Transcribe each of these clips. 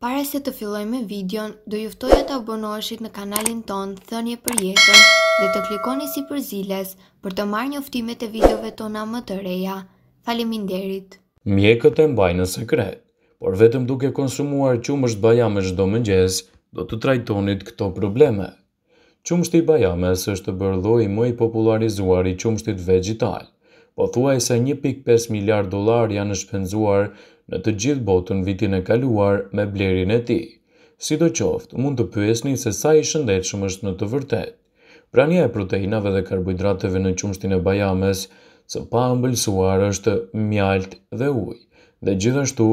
Pare se të filloj me videon, do e të abonoheshit në kanalin ton Thënje për jetën dhe të klikoni si për ziles për të marrë njoftimet e videove tona më të reja. Faleminderit. Mjekët e mbaj në sekret, por vetëm duke konsumuar qumësht bajamesh shdo mëngjes, do të trajtonit këto probleme. Qumështi bajamesh është është bërdoj më i popularizuar i qumështit vegetal, po thuaj se 1.5 miliard dolar janë shpenzuar në të gjithë botën vitin e kaluar me blerin e ti. Si do qoftë, mund të pyesni se sa i shëndetshëm është në të vërtet. Prania e proteinave dhe karbohidrateve në qumshtin e bajames, së pa ëmbëlsuar është mjalt dhe ujë, dhe gjithashtu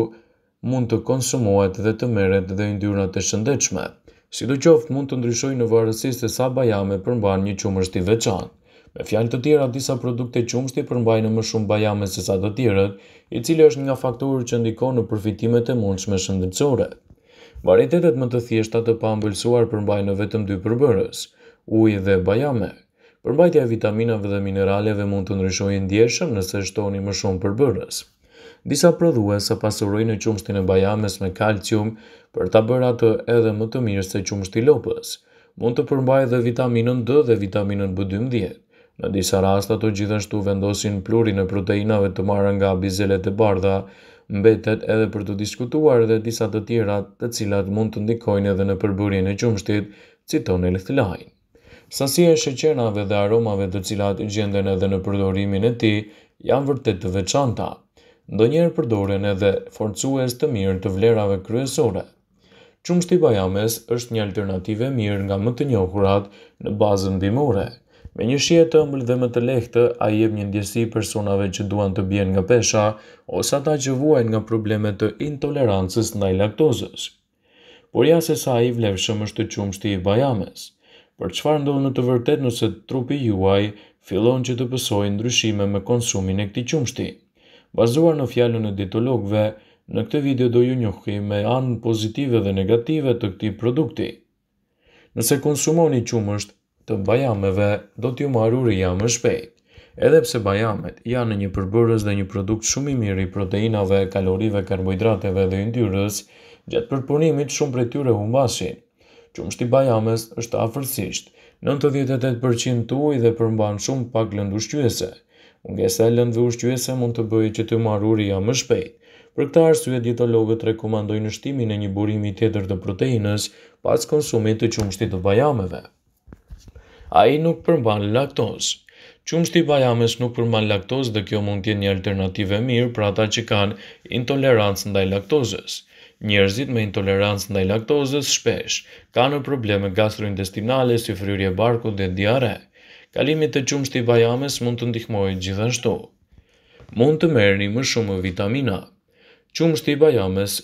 mund të konsumohet dhe të meret dhe ndyrnat e shëndechme. Si do qoftë mund të ndryshoj në varësi se sa bajame përmban një qumështi veçantë. Me fjalë të tjera, disa produkte qumështi përmbajnë më shumë bajame se sa të tjerët, i cili është nga faktorët që ndikon në përfitimet e mundshme shëndetësore. Varietetet më të thjeshta të pambëlsuar përmbajnë vetëm dy përbërës, uj dhe bajame. Përmbajtja e vitaminave dhe mineraleve mund të ndryshojë ndjeshëm nëse shtoni më shumë përbërës. Disa prodhuese pasurojnë qumështin e bajames me kalcium për ta bërë atë edhe më të mirë se qumështi lopës. Mund të përmbajë edhe vitaminën D dhe vitaminën B12. Në disa rasta të gjithashtu vendosin pluri në proteinave të marrë nga bizelet e bardha, mbetet edhe për të diskutuar edhe disa të tjera të cilat mund të ndikojnë edhe në përbërin e qumshtit, citon e lëthlajnë. Sasi e sheqenave dhe aromave të cilat gjenden edhe në përdorimin e ti, janë vërtet të veçanta. Ndo njerë përdorin edhe forcues të mirë të vlerave kryesore. Qumshti bajames është një alternative mirë nga më të njohurat në bazën bimore. Me një shije të ëmbël dhe më të lehtë, ai jep një ndjesi personave që duan të bien nga pesha ose ata që vuajnë nga problemet të intolerancës ndaj laktozës. Por ja se sa i vlefshëm është të i bajames. Për çfarë ndodh në të vërtetë nëse trupi juaj fillon që të pësojë ndryshime me konsumin e këtij qumshti? Bazuar në fjalën e dietologëve, në këtë video do ju njohim me anën pozitive dhe negative të këtij produkti. Nëse konsumoni qumësht, të bajameve do t'ju marru rria më shpejt. Edhepse bajamet janë një përbërës dhe një produkt shumë i mirë i proteinave, kalorive, karboidrateve dhe ndyrës, gjatë përpunimit shumë për tyre humbashin. Qumështi bajames është afërsisht, 98% të uj dhe përmban shumë pak lëndë ushqyese. Unge se lëndë ushqyese mund të bëjë që të marru rria më shpejt. Për këta arsye dietologët rekomandojnë shtimin e një burimi tjetër të proteinës pas konsumit të qumshtit të bajameve a i nuk përmban laktoz. Qumë bajames nuk përmban laktoz dhe kjo mund tje një alternative mirë për ata që kanë intolerancë ndaj laktozës. Njerëzit me intolerancë ndaj laktozës shpesh, ka në probleme gastrointestinale si fryrje barku dhe diare. Kalimit të qumë shti bajames mund të ndihmojë gjithashtu. Mund të merë një më shumë vitamina. Qumë shti bajames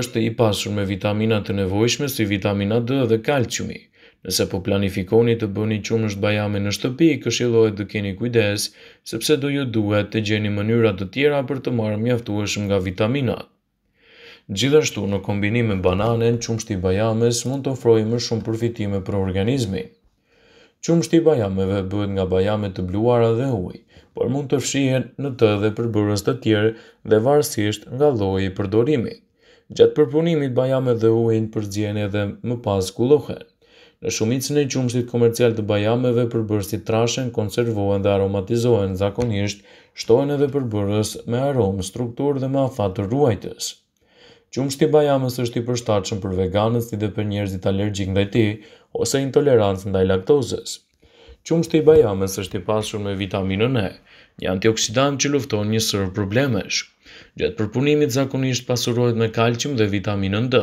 është i pasur me vitamina të nevojshme si vitamina D dhe kalciumi. Nëse po planifikoni të bëni qumësht bajame në shtëpi, këshilohet të keni kujdes, sepse do ju duhet të gjeni mënyra të tjera për të marrë mjaftueshëm nga vitaminat. Gjithashtu, në kombinim me bananen, qumështi bajames mund të ofrojë më shumë përfitime për organizmin. Qumështi bajameve bëhet nga bajame të bluara dhe ujë, por mund të fshihen në të dhe përbërës të tjerë dhe varsisht nga lloji i përdorimit. Gjatë përpunimit bajame dhe ujin përzihen dhe më pas kullohen. Shumicën e qumshtit komercial të bajameve për bërësit trashen, konservohen dhe aromatizohen zakonisht, shtohen edhe për bërës me aromë, strukturë dhe ma ruajtës. Qumshti i bajames është i përshtatshëm për veganët si dhe për njerëzit allergjik ndaj tij ose intolerancë ndaj laktozës. Qumshti i bajames është i pasur me vitaminën E, një antioksidant që lufton një sërë problemesh. Gjetë përpunimit zakonisht pasurohet me kalcium dhe vitaminën D.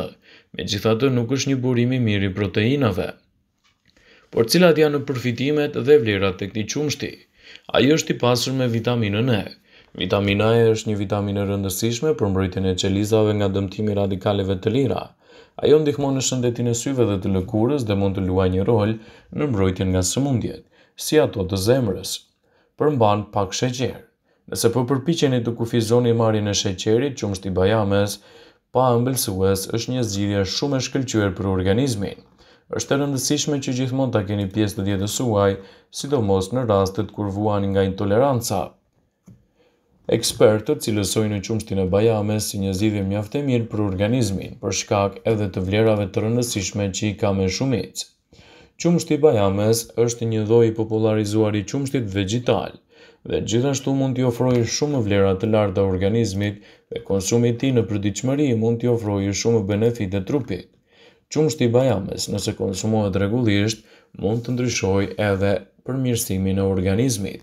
Megjithatë, nuk është një burim i mirë i proteinave por cilat janë përfitimet dhe vlerat të këti qumshti. Ai është i pasur me vitaminën E. Vitamina E është një vitaminë rëndësishme për mbrojtjen e qelizave nga dëmtimi radikaleve të lira. Ajo ndihmon në shëndetin e syve dhe të lëkurës dhe mund të luajë një rol në mbrojtjen nga sëmundjet, si ato të zemrës. Përmban pak sheqer. Nëse po përpiqeni të kufizoni marrjen e sheqerit, qumshti bajames pa ëmbëlsues është një zgjidhje shumë e shkëlqyer për organizmin është të rëndësishme që gjithmonë ta keni pjesë të dietës suaj, sidomos në rastet kur vuani nga intoleranca. Ekspertët cilësojnë në qumshtin e bajame si një zidhje mjaftë e mirë për organizmin, për shkak edhe të vlerave të rëndësishme që i ka me shumicë. Qumshti bajames është një dhoj popularizuar i qumshtit vegetal, dhe gjithashtu mund t'i ofrojë shumë vlera të larta organizmit dhe konsumi i tij në përditshmëri mund t'i ofrojë shumë e trupit. Qumështi i bajames, nëse konsumohet rregullisht, mund të ndryshojë edhe përmirësimin e organizmit.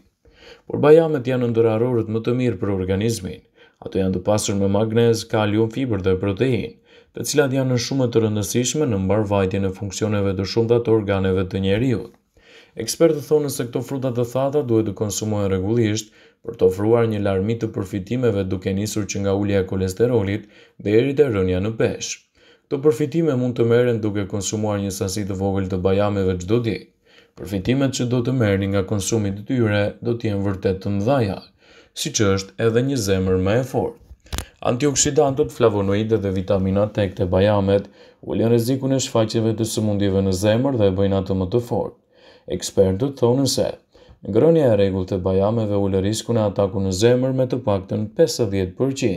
Por bajamet janë ndër më të mirë për organizmin. Ato janë të pasur me magnez, kalium, fibër dhe protein, të cilat janë në shumë të rëndësishme në mbarvajtjen e funksioneve të shumta të organeve të njeriu. Ekspertët thonë se këto fruta të thata duhet të konsumohen rregullisht për të ofruar një larmi të përfitimeve duke nisur që nga ulja e kolesterolit deri te rënja në peshë. Këto përfitime mund të merren duke konsumuar një sasi të vogël të bajameve çdo ditë. Përfitimet që do të merrni nga konsumi i tyre do të jenë vërtet të mëdha, siç është edhe një zemër më e fortë. Antioksidantët, flavonoidët dhe vitamina T këto bajamet ulin rrezikun e shfaqjeve të sëmundjeve në zemër dhe bëjnë atë më të fortë. Ekspertët thonë se ngrënia e rregullt të bajameve ul riskun e atakut në zemër me të paktën 50%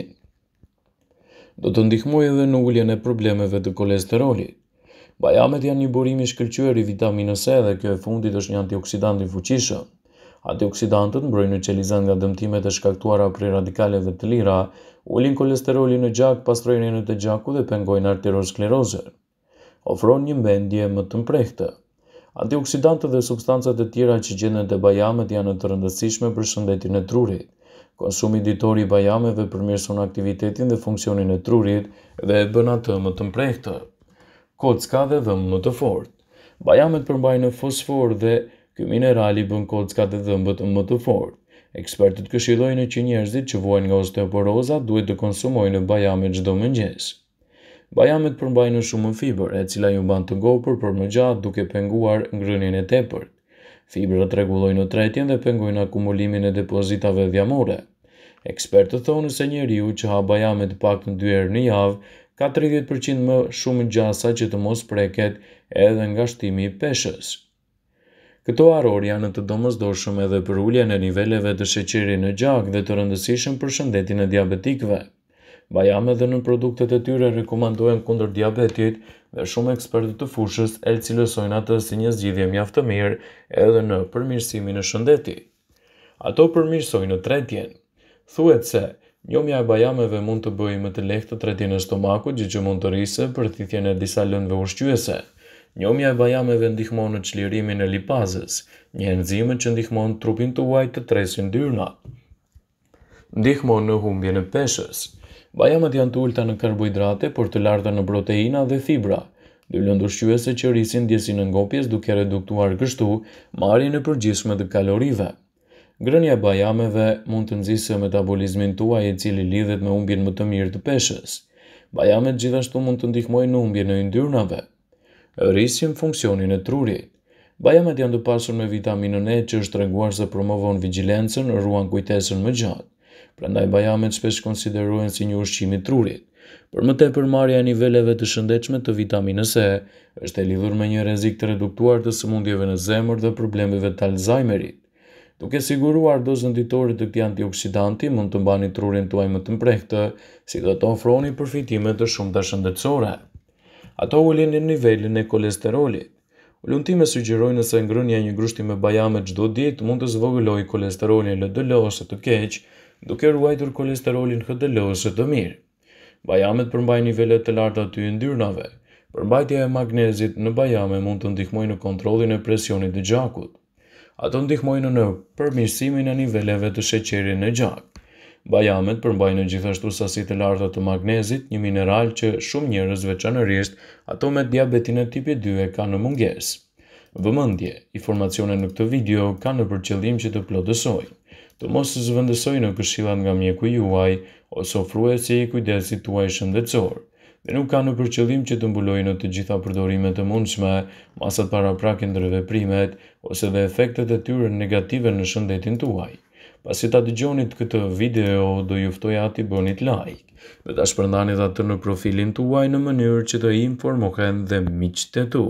do të ndihmoj edhe në ulljen e problemeve të kolesterolit. Bajamet janë një burim i shkëlqyer i vitaminës E dhe kjo e fundit është një antioksidant i fuqishëm. Antioksidantët mbrojnë në qelizën nga dëmtimet e shkaktuara prej radikaleve të lira, ulin kolesterolin në gjak, pastrojnë në të gjaku dhe pengojnë arteriosklerozën. Ofron një mbendje më të mprehtë. Antioksidantët dhe substancat e tjera që gjenden te bajamet janë të rëndësishme për shëndetin e trurit. Konsumi ditori i bajameve përmirëson aktivitetin dhe funksionin e trurit dhe e bën atë më të mprehtë. Kocka dhe dhëm më të fort. Bajamet përmbajnë fosfor dhe ky mineral i bën kocka dhe dhëmbët më të fort. Ekspertët këshillojnë që njerëzit që vuajnë nga osteoporoza duhet të konsumojnë bajame çdo mëngjes. Bajamet përmbajnë shumë fibër, e cila ju bën të ngopur për më gjatë duke penguar ngrënien e tepërt. Fibrat regulojnë tretjen dhe pengojnë akumulimin e depozitave dhjamore. Ekspertët thonë se njeriu që ha bajamet pak në dy herë në javë ka 30% më shumë gjasa që të mos preket edhe nga shtimi i peshës. Këto aror janë të shumë edhe për uljen e niveleve të sheqeri në gjak dhe të rëndësishëm për shëndetin e diabetikve. Bajame dhe nën produktet e tyre rekomandohen kundër diabetit dhe shumë ekspertë të fushës e cilësojnë atës si një zgjidhje mjaftë të mirë edhe në përmirësimin e shëndetit. Ato përmirësojnë në tretjen. Thuet se, njomja e bajameve mund të bëjë më të lehtë të tretjen e stomaku gjë që mund të rrisë për thithjen e disa lëndve ushqyese. Njomja e bajameve ndihmon në qlirimin e lipazës, një enzime që ndihmon trupin të uaj të tresin dyrna. Ndihmon në humbje në peshës. Bajamet janë të ulta në karbohidrate por të larta në proteina dhe fibra, dy lëndë ushqyese që rrisin ndjesinë e ngopjes duke reduktuar kështu marrjen e përgjithshme të kalorive. Grënja e bajameve mund të nxisë metabolizmin tuaj i cili lidhet me humbjen më të mirë të peshës. Bajamet gjithashtu mund të ndihmojnë në humbjen e yndyrnave. Rrisin funksionin e trurit. Bajamet janë të pasur me vitaminën E që është reguar se promovon vigjilencën, ruan kujtesën më gjatë prandaj bajamet shpesh konsiderohen si një ushqim i trurit. Për më tepër marrja e niveleve të shëndetshme të vitaminës E është e lidhur me një rrezik të reduktuar të sëmundjeve në zemër dhe problemeve të Alzheimerit. Duke siguruar dozën ditore të këti antioksidanti, mund të mbani trurin tuaj më të mprehtë, si do të ofroni përfitime të shumta shëndetësore. Ato ulin në nivelin e kolesterolit. Ulëntime sugjerojnë se ngrënia një grushti me bajame çdo ditë mund të zvogëlojë kolesterolin LDL ose të keq, duke ruajtur kolesterolin HDL-së të mirë. Bajamet përmbaj nivellet të larta të yndyrnave. Përmbajtja e magnezit në bajame mund të ndihmojnë në kontrollin e presionit të gjakut. Ato ndihmojnë në përmirësimin e niveleve të sheqerit në gjak. Bajamet përmbajnë gjithashtu sasi të larta të magnezit, një mineral që shumë njerëz veçanërisht ato me diabetin e tipit 2 e kanë në mungesë. Vëmendje, informacione në këtë video kanë për qëllim që të plotësojnë të mos të zëvëndësoj në këshilat nga mjeku juaj, ose e se i kujdesit tuaj shëndetësor, dhe nuk ka në përqëllim që të mbuloj në të gjitha përdorimet të mundshme, masat para prakin të reveprimet, ose dhe efektet e tyre negative në shëndetin tuaj. Pas i ta dëgjonit këtë video, do juftoj ati bënit like, dhe ta shpërndanit atë në profilin tuaj në mënyrë që të informohen dhe miqët e tu.